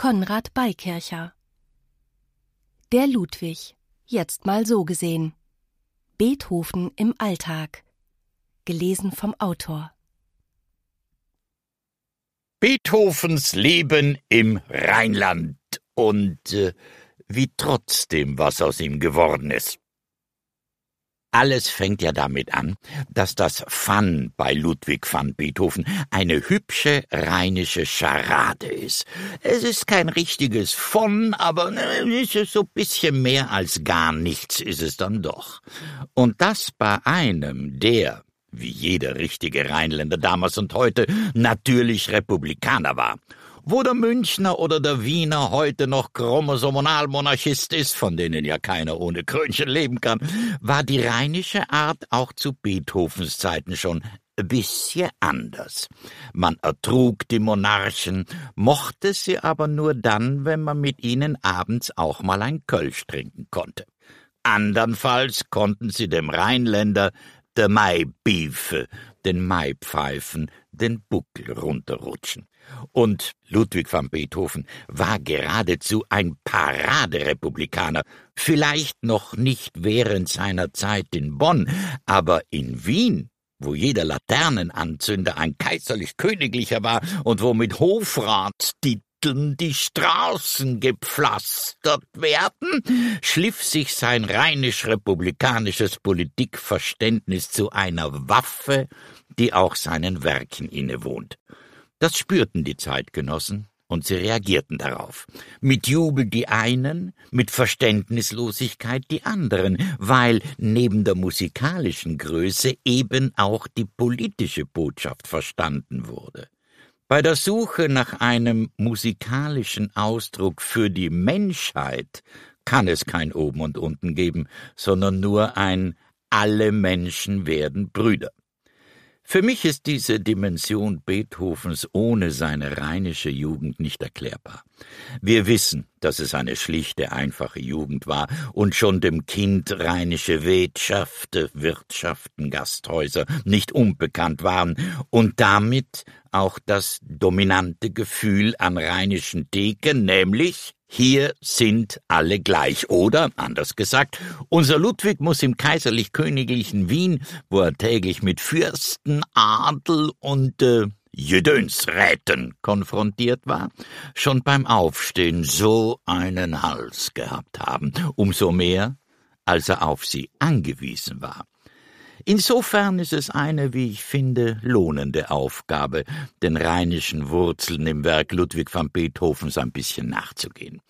Konrad Beikircher Der Ludwig, jetzt mal so gesehen. Beethoven im Alltag. Gelesen vom Autor. Beethovens Leben im Rheinland und äh, wie trotzdem was aus ihm geworden ist. Alles fängt ja damit an, dass das Fun bei Ludwig van Beethoven eine hübsche rheinische Scharade ist. Es ist kein richtiges Fun, aber ne, es ist so bisschen mehr als gar nichts ist es dann doch. Und das bei einem, der, wie jeder richtige Rheinländer damals und heute, natürlich Republikaner war wo der Münchner oder der Wiener heute noch Chromosomalmonarchist ist, von denen ja keiner ohne Krönchen leben kann, war die rheinische Art auch zu Beethovens Zeiten schon ein bisschen anders. Man ertrug die Monarchen, mochte sie aber nur dann, wenn man mit ihnen abends auch mal ein Kölsch trinken konnte. Andernfalls konnten sie dem Rheinländer der Maibiefe, den Maipfeifen, den Buckel runterrutschen. Und Ludwig van Beethoven war geradezu ein Paraderepublikaner, vielleicht noch nicht während seiner Zeit in Bonn, aber in Wien, wo jeder Laternenanzünder ein kaiserlich königlicher war und wo mit Hofratstiteln die Straßen gepflastert werden, schliff sich sein rheinisch republikanisches Politikverständnis zu einer Waffe, die auch seinen Werken innewohnt. Das spürten die Zeitgenossen und sie reagierten darauf. Mit Jubel die einen, mit Verständnislosigkeit die anderen, weil neben der musikalischen Größe eben auch die politische Botschaft verstanden wurde. Bei der Suche nach einem musikalischen Ausdruck für die Menschheit kann es kein Oben und Unten geben, sondern nur ein Alle Menschen werden Brüder. Für mich ist diese Dimension Beethovens ohne seine rheinische Jugend nicht erklärbar. Wir wissen, dass es eine schlichte, einfache Jugend war und schon dem Kind rheinische Wirtschafte, Wirtschaften, Gasthäuser nicht unbekannt waren und damit auch das dominante Gefühl an rheinischen Theken, nämlich hier sind alle gleich, oder, anders gesagt, unser Ludwig muss im kaiserlich-königlichen Wien, wo er täglich mit Fürsten, Adel und äh, Jedönsräten konfrontiert war, schon beim Aufstehen so einen Hals gehabt haben, umso mehr, als er auf sie angewiesen war. Insofern ist es eine, wie ich finde, lohnende Aufgabe, den rheinischen Wurzeln im Werk Ludwig van Beethovens ein bisschen nachzugehen.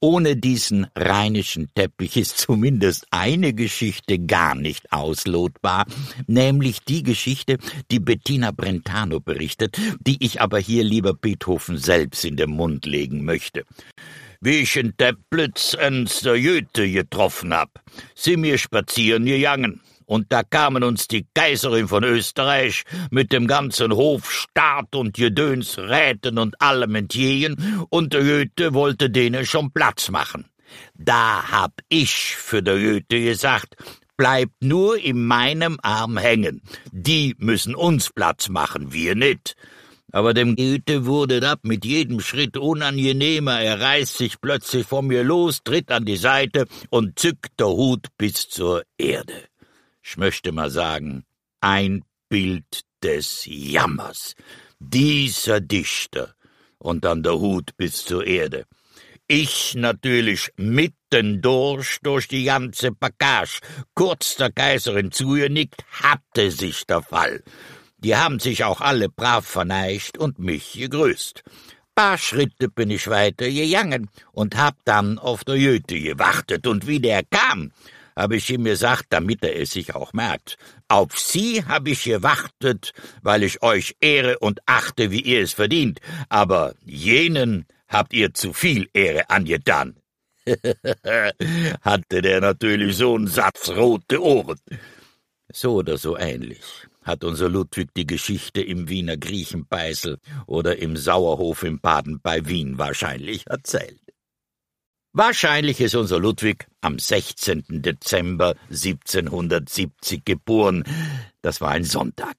Ohne diesen rheinischen Teppich ist zumindest eine Geschichte gar nicht auslotbar, nämlich die Geschichte, die Bettina Brentano berichtet, die ich aber hier lieber Beethoven selbst in den Mund legen möchte wie ich in Teplitz einen Jüte getroffen hab. Sie mir spazieren gegangen und da kamen uns die Kaiserin von Österreich mit dem ganzen Hof, Staat und Gedöns, Räten und allem entjehen, und der Jöte wollte denen schon Platz machen. Da hab ich für der Jöte gesagt, bleibt nur in meinem Arm hängen. Die müssen uns Platz machen, wir nicht. Aber dem Goethe wurde das mit jedem Schritt unangenehmer. Er reißt sich plötzlich von mir los, tritt an die Seite und zückt der Hut bis zur Erde ich möchte mal sagen, ein Bild des Jammers. Dieser Dichter und dann der Hut bis zur Erde. Ich natürlich mitten durch, durch die ganze Bagage. Kurz der Kaiserin zugenickt, hatte sich der Fall. Die haben sich auch alle brav verneigt und mich gegrüßt. Paar Schritte bin ich weiter gegangen und hab dann auf der Jüte gewartet. Und wie der kam, habe ich ihm gesagt, damit er es sich auch merkt. Auf Sie habe ich gewartet, weil ich euch ehre und achte, wie ihr es verdient, aber jenen habt ihr zu viel Ehre angetan. Hatte der natürlich so einen Satz rote Ohren. So oder so ähnlich hat unser Ludwig die Geschichte im Wiener Griechenbeißel oder im Sauerhof im Baden bei Wien wahrscheinlich erzählt. Wahrscheinlich ist unser Ludwig am 16. Dezember 1770 geboren. Das war ein Sonntag.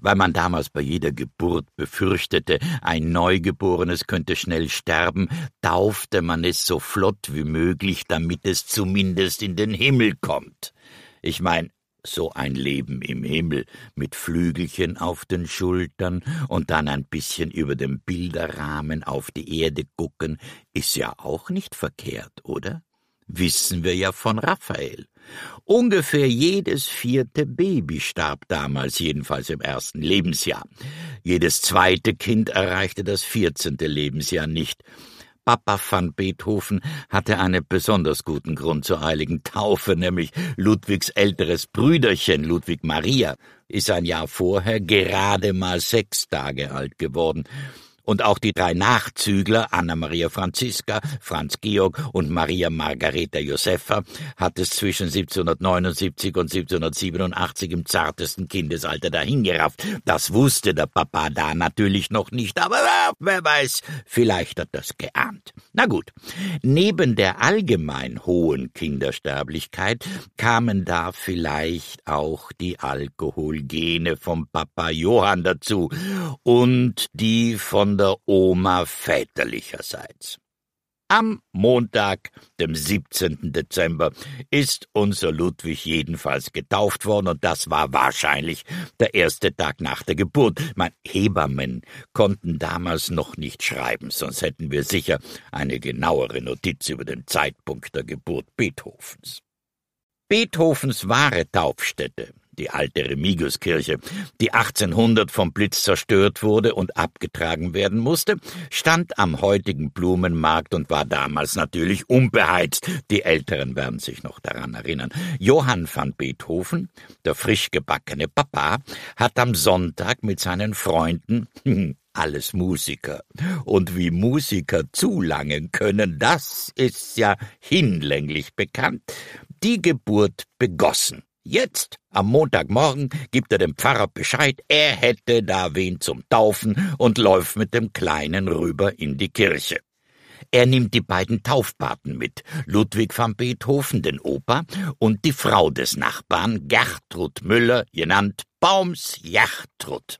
Weil man damals bei jeder Geburt befürchtete, ein Neugeborenes könnte schnell sterben, taufte man es so flott wie möglich, damit es zumindest in den Himmel kommt. Ich mein, so ein Leben im Himmel mit Flügelchen auf den Schultern und dann ein bisschen über dem Bilderrahmen auf die Erde gucken, ist ja auch nicht verkehrt, oder? Wissen wir ja von Raphael. Ungefähr jedes vierte Baby starb damals, jedenfalls im ersten Lebensjahr. Jedes zweite Kind erreichte das vierzehnte Lebensjahr nicht. Papa van Beethoven hatte einen besonders guten Grund zur heiligen Taufe, nämlich Ludwigs älteres Brüderchen Ludwig Maria ist ein Jahr vorher gerade mal sechs Tage alt geworden und auch die drei Nachzügler Anna Maria Franziska, Franz Georg und Maria Margareta Josefa hat es zwischen 1779 und 1787 im zartesten Kindesalter dahingerafft. Das wusste der Papa da natürlich noch nicht, aber äh, wer weiß, vielleicht hat das geahnt. Na gut, neben der allgemein hohen Kindersterblichkeit kamen da vielleicht auch die Alkoholgene vom Papa Johann dazu und die von der Oma väterlicherseits. Am Montag, dem 17. Dezember, ist unser Ludwig jedenfalls getauft worden und das war wahrscheinlich der erste Tag nach der Geburt. Mein Hebammen konnten damals noch nicht schreiben, sonst hätten wir sicher eine genauere Notiz über den Zeitpunkt der Geburt Beethovens. Beethovens wahre Taufstätte die alte Remigiuskirche, die 1800 vom Blitz zerstört wurde und abgetragen werden musste, stand am heutigen Blumenmarkt und war damals natürlich unbeheizt. Die Älteren werden sich noch daran erinnern. Johann van Beethoven, der frisch gebackene Papa, hat am Sonntag mit seinen Freunden hm, alles Musiker. Und wie Musiker zulangen können, das ist ja hinlänglich bekannt. Die Geburt begossen. Jetzt, am Montagmorgen, gibt er dem Pfarrer Bescheid, er hätte da wen zum Taufen und läuft mit dem Kleinen rüber in die Kirche. Er nimmt die beiden Taufpaten mit, Ludwig van Beethoven, den Opa, und die Frau des Nachbarn, Gertrud Müller, genannt Baums Gertrud.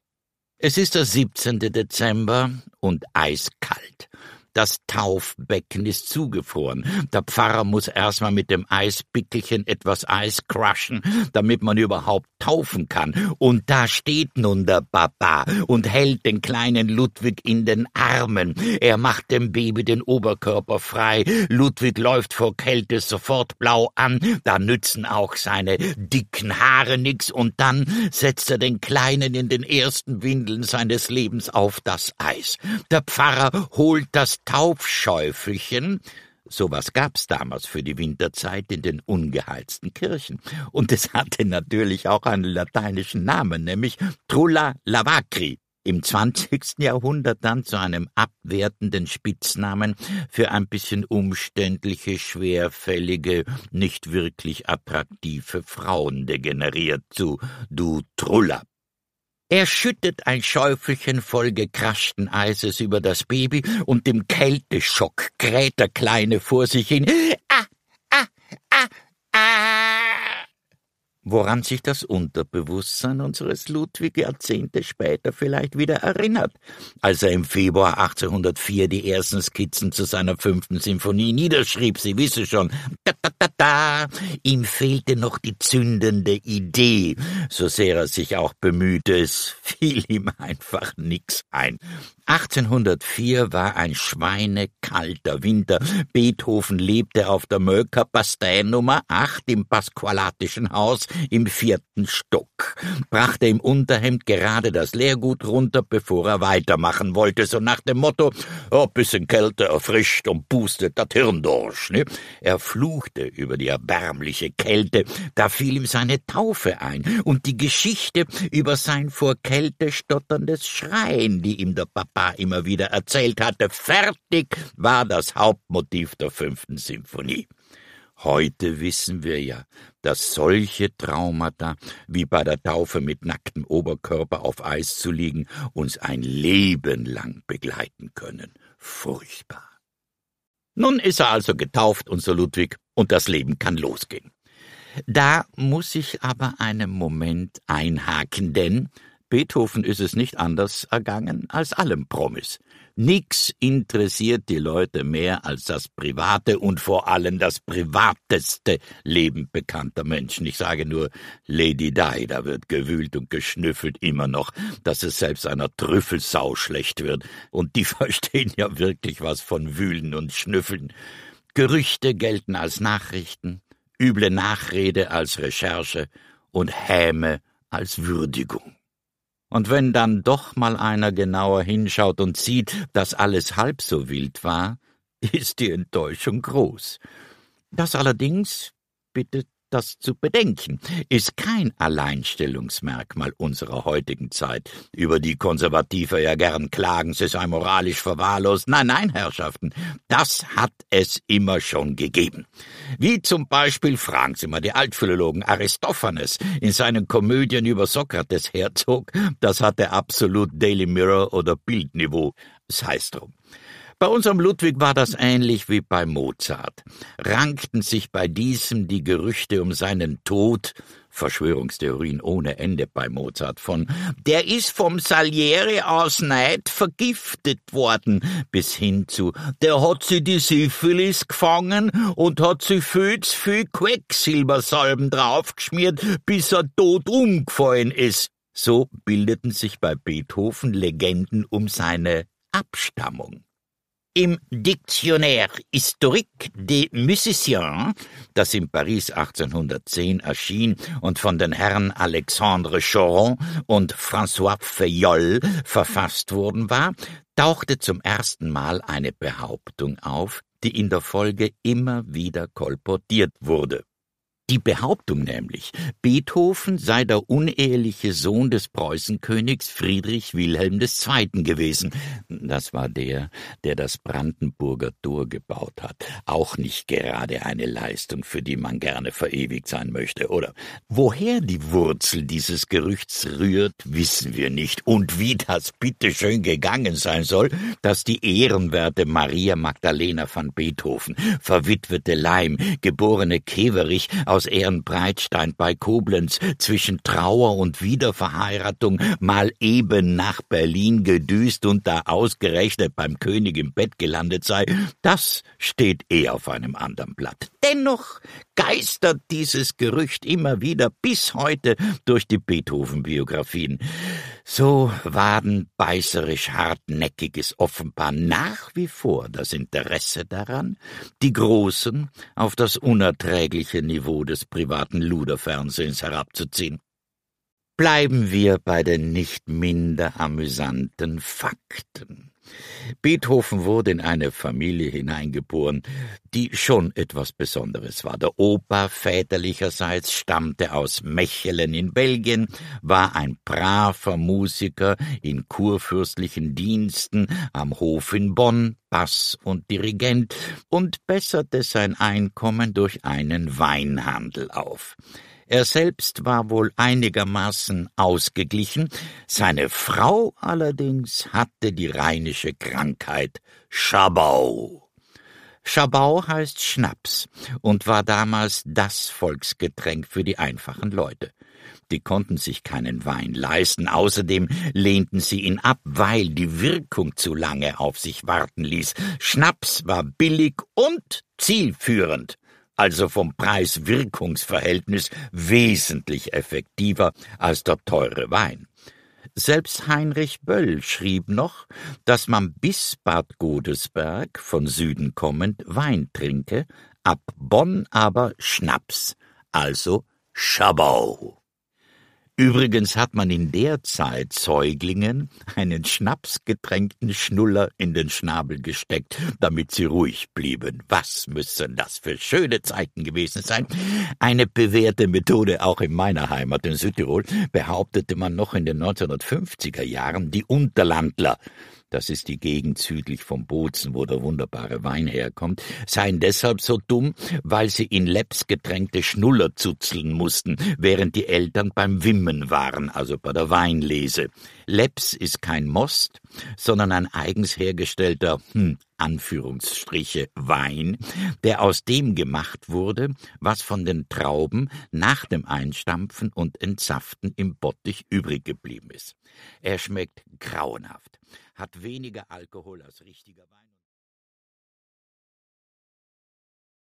Es ist der 17. Dezember und eiskalt. Das Taufbecken ist zugefroren. Der Pfarrer muss erstmal mit dem Eispickelchen etwas Eis crushen, damit man überhaupt taufen kann. Und da steht nun der Papa und hält den kleinen Ludwig in den Armen. Er macht dem Baby den Oberkörper frei. Ludwig läuft vor Kälte sofort blau an. Da nützen auch seine dicken Haare nix. Und dann setzt er den Kleinen in den ersten Windeln seines Lebens auf das Eis. Der Pfarrer holt das Taufschäufelchen, Sowas gab's damals für die Winterzeit in den ungeheizten Kirchen. Und es hatte natürlich auch einen lateinischen Namen, nämlich Trulla Lavacri. Im 20. Jahrhundert dann zu einem abwertenden Spitznamen für ein bisschen umständliche, schwerfällige, nicht wirklich attraktive Frauen degeneriert zu Du Trulla. Er schüttet ein Schäufelchen voll gekraschten Eises über das Baby und im Kälteschock kräht der Kleine vor sich hin. Ah, ah, ah, ah. ah woran sich das Unterbewusstsein unseres Ludwig Jahrzehnte später vielleicht wieder erinnert, als er im Februar 1804 die ersten Skizzen zu seiner fünften Sinfonie niederschrieb. Sie wissen schon, da, da, da, da, ihm fehlte noch die zündende Idee. So sehr er sich auch bemühte, es fiel ihm einfach nix ein. 1804 war ein schweinekalter Winter. Beethoven lebte auf der Mölker Bastei Nummer 8 im Pasqualatischen Haus im vierten Stock, brachte im Unterhemd gerade das Leergut runter, bevor er weitermachen wollte, so nach dem Motto, oh, bisschen Kälte erfrischt und pustet das Hirn durch. Ne? Er fluchte über die erbärmliche Kälte, da fiel ihm seine Taufe ein und die Geschichte über sein vor Kälte stotterndes Schreien, die ihm der Papa immer wieder erzählt hatte. Fertig war das Hauptmotiv der fünften Sinfonie. Heute wissen wir ja, dass solche Traumata, wie bei der Taufe mit nacktem Oberkörper auf Eis zu liegen, uns ein Leben lang begleiten können. Furchtbar. Nun ist er also getauft, unser Ludwig, und das Leben kann losgehen. Da muss ich aber einen Moment einhaken, denn Beethoven ist es nicht anders ergangen als allem Promis. Nix interessiert die Leute mehr als das private und vor allem das privateste Leben bekannter Menschen. Ich sage nur Lady Di, da wird gewühlt und geschnüffelt immer noch, dass es selbst einer Trüffelsau schlecht wird. Und die verstehen ja wirklich was von Wühlen und Schnüffeln. Gerüchte gelten als Nachrichten, üble Nachrede als Recherche und Häme als Würdigung. Und wenn dann doch mal einer genauer hinschaut und sieht, dass alles halb so wild war, ist die Enttäuschung groß. Das allerdings bittet das zu bedenken ist kein Alleinstellungsmerkmal unserer heutigen Zeit, über die Konservative ja gern klagen, sie sei moralisch verwahrlost. Nein, nein, Herrschaften, das hat es immer schon gegeben. Wie zum Beispiel, fragen Sie mal die Altphilologen, Aristophanes in seinen Komödien über Sokrates herzog, das hatte absolut Daily Mirror oder Bildniveau. sei Es drum. Bei unserem Ludwig war das ähnlich wie bei Mozart. Rankten sich bei diesem die Gerüchte um seinen Tod, Verschwörungstheorien ohne Ende bei Mozart von, der ist vom Salieri aus Neid vergiftet worden, bis hin zu, der hat sie die Syphilis gefangen und hat sie viel zu viel Quecksilbersalben draufgeschmiert, bis er tot umgefallen ist. So bildeten sich bei Beethoven Legenden um seine Abstammung. Im Dictionnaire historique des musiciens, das in Paris 1810 erschien und von den Herren Alexandre Choron und François Fayol verfasst worden war, tauchte zum ersten Mal eine Behauptung auf, die in der Folge immer wieder kolportiert wurde. Die Behauptung nämlich, Beethoven sei der uneheliche Sohn des Preußenkönigs Friedrich Wilhelm II. gewesen, das war der, der das Brandenburger Tor gebaut hat, auch nicht gerade eine Leistung, für die man gerne verewigt sein möchte, oder? Woher die Wurzel dieses Gerüchts rührt, wissen wir nicht, und wie das bitteschön gegangen sein soll, dass die ehrenwerte Maria Magdalena van Beethoven, verwitwete Leim, geborene Keverich aus aus Ehrenbreitstein bei Koblenz zwischen Trauer und Wiederverheiratung mal eben nach Berlin gedüst und da ausgerechnet beim König im Bett gelandet sei, das steht eh auf einem anderen Blatt. Dennoch geistert dieses Gerücht immer wieder bis heute durch die Beethoven-Biografien. So wadenbeißerisch hartnäckiges offenbar nach wie vor das Interesse daran, die Großen auf das unerträgliche Niveau des privaten Luderfernsehens herabzuziehen. Bleiben wir bei den nicht minder amüsanten Fakten. Beethoven wurde in eine Familie hineingeboren, die schon etwas Besonderes war. Der Opa väterlicherseits stammte aus Mechelen in Belgien, war ein braver Musiker in kurfürstlichen Diensten am Hof in Bonn, Bass und Dirigent und besserte sein Einkommen durch einen Weinhandel auf. Er selbst war wohl einigermaßen ausgeglichen, seine Frau allerdings hatte die rheinische Krankheit Schabau. Schabau heißt Schnaps und war damals das Volksgetränk für die einfachen Leute. Die konnten sich keinen Wein leisten, außerdem lehnten sie ihn ab, weil die Wirkung zu lange auf sich warten ließ. Schnaps war billig und zielführend also vom preis wirkungs verhältnis wesentlich effektiver als der teure Wein. Selbst Heinrich Böll schrieb noch, dass man bis Bad Godesberg, von Süden kommend, Wein trinke, ab Bonn aber Schnaps, also Schabau. Übrigens hat man in der Zeit Säuglingen einen schnapsgetränkten Schnuller in den Schnabel gesteckt, damit sie ruhig blieben. Was müssen das für schöne Zeiten gewesen sein? Eine bewährte Methode auch in meiner Heimat in Südtirol behauptete man noch in den 1950er Jahren, die Unterlandler das ist die Gegend südlich vom Bozen, wo der wunderbare Wein herkommt, seien deshalb so dumm, weil sie in Leps getränkte Schnuller zuzeln mussten, während die Eltern beim Wimmen waren, also bei der Weinlese. Leps ist kein Most, sondern ein eigens hergestellter, hm, Anführungsstriche Wein, der aus dem gemacht wurde, was von den Trauben nach dem Einstampfen und Entsaften im Bottich übrig geblieben ist. Er schmeckt grauenhaft hat weniger Alkohol als richtiger Wein.